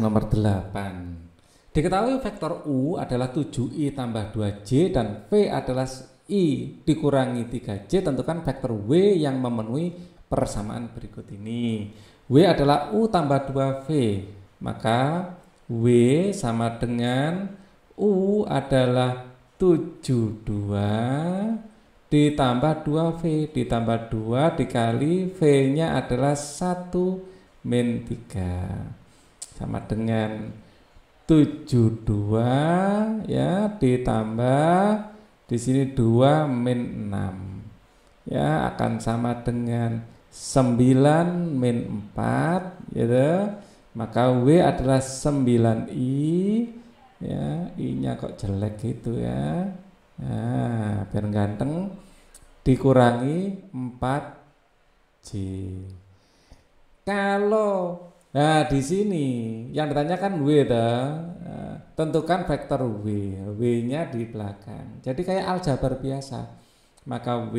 Nomor 8. Diketahui vektor U adalah 7I tambah 2J dan V adalah I dikurangi 3J tentukan vektor W yang memenuhi persamaan berikut ini. W adalah U tambah 2V maka W sama dengan U adalah 72 ditambah 2V ditambah 2 dikali V nya adalah 1 min 3 sama dengan 72 ya ditambah di sini 2 min 6 ya akan sama dengan 9 min 4 gitu maka W adalah 9I ya I nya kok jelek gitu ya nah biar ganteng dikurangi 4J kalau Nah, di sini yang ditanyakan W dah. Tentukan vektor W, W-nya di belakang. Jadi kayak aljabar biasa. Maka W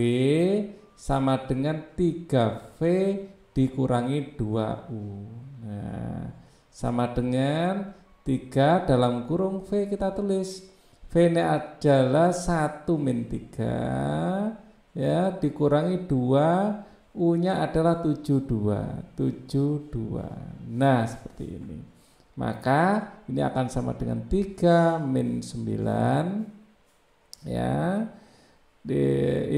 sama dengan 3V dikurangi 2U. Nah, sama dengan 3 dalam kurung V kita tulis. V ini adalah 1 min 3 ya dikurangi 2 U-nya adalah 72, 72. Nah, seperti ini. Maka ini akan sama dengan 3 min 9 ya. Di,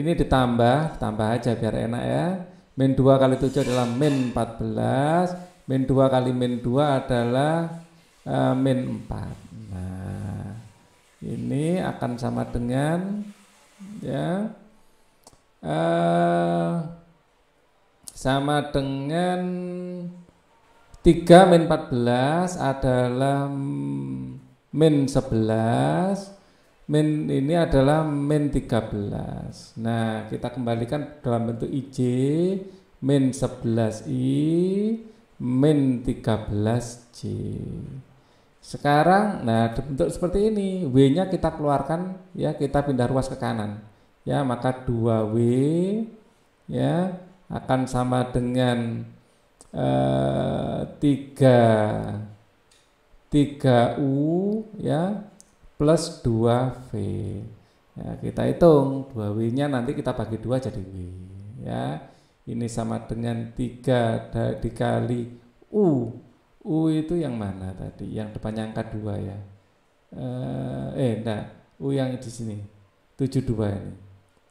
ini ditambah, tambah aja biar enak ya. Min 2 kali 7 adalah min 14, min 2 kali min 2 adalah uh, min 4. Nah, ini akan sama dengan ya uh, sama dengan 3 min 14 adalah min 11 min ini adalah min 13 nah kita kembalikan dalam bentuk IJ min 11I min 13J sekarang nah bentuk seperti ini W nya kita keluarkan ya kita pindah ruas ke kanan ya maka 2W ya akan sama dengan eh, 3 3U ya plus 2V. Ya, kita hitung 2W-nya nanti kita bagi dua jadi W ya. Ini sama dengan 3 dikali U. U itu yang mana tadi? Yang depannya angka dua ya. Eh, eh enggak. U yang di sini 72 ini.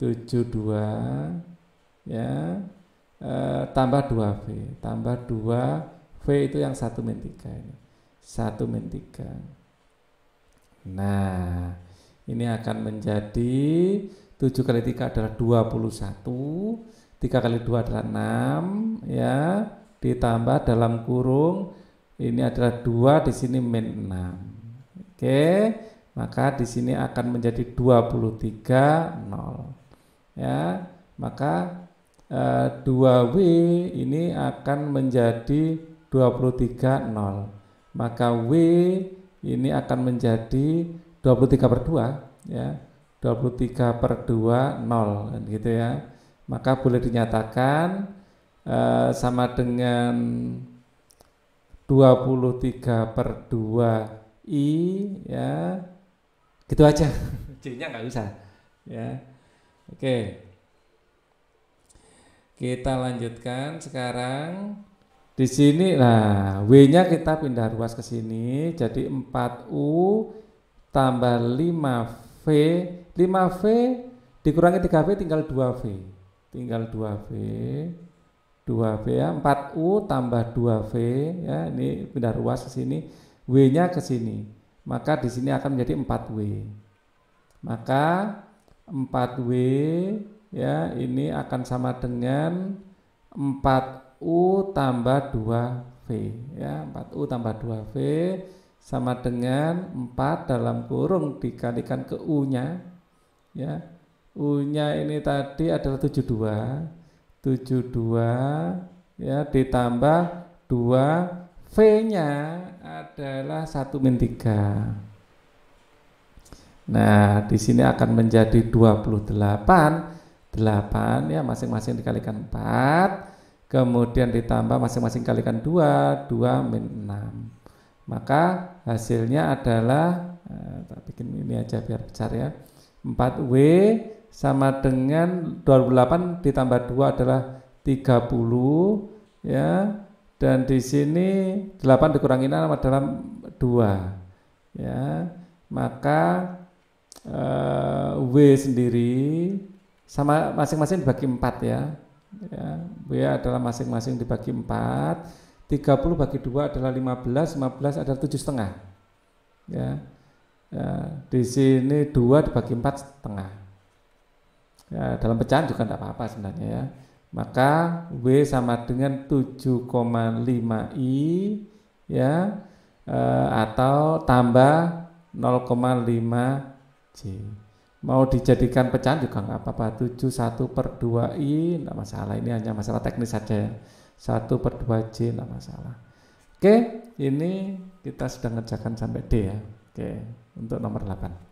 72 ya Eh, tambah 2V tambah 2V itu yang 1 min 3 ini 1 min 3 nah ini akan menjadi 7 kali 3 adalah 21 3 kali 2 adalah 6 ya ditambah dalam kurung ini adalah 2 di sini min 6 oke maka di sini akan menjadi 23 0 ya maka 2W eh, ini akan menjadi 23 0 Maka W ini akan menjadi 23 per 2 ya. 23 per 2 0 kan gitu ya. Maka boleh dinyatakan eh, sama dengan 23 per 2 I ya. Gitu aja. J-nya nggak usah ya. Oke. Okay. Kita lanjutkan sekarang di sini nah W-nya kita pindah ruas ke sini jadi 4U tambah 5V 5V dikurangi 3V tinggal 2V tinggal 2V 2V ya 4U tambah 2V ya ini pindah ruas ke sini W-nya ke sini maka di sini akan menjadi 4W maka 4W ya ini akan sama dengan 4U tambah 2V ya 4U tambah 2V sama dengan 4 dalam kurung dikalikan ke U-nya ya U-nya ini tadi adalah 72 72 ya ditambah 2 V-nya adalah 1 min 3 Nah, di sini akan menjadi 28 8 ya masing-masing dikalikan 4 kemudian ditambah masing-masing kalikan 2 2 min 6 maka hasilnya adalah eh, tak bikin ini aja biar besar ya 4W sama dengan 28 ditambah 2 adalah 30 ya dan di sini 8 dikurangi 6 adalah 2 ya maka uh, W sendiri sama masing-masing dibagi empat ya. ya Buya adalah masing-masing dibagi empat. 30 bagi dua adalah 15, 15 adalah tujuh setengah. Ya. ya. Di sini dua dibagi empat setengah. Ya, dalam pecahan juga tidak apa-apa sebenarnya ya. Maka W sama dengan 7,5 I ya eh, atau tambah 0,5 J mau dijadikan pecahan juga nggak apa-apa 7 1 per 2i nggak masalah ini hanya masalah teknis saja ya 1 per 2j nggak masalah oke ini kita sedang ngerjakan sampai D ya oke untuk nomor 8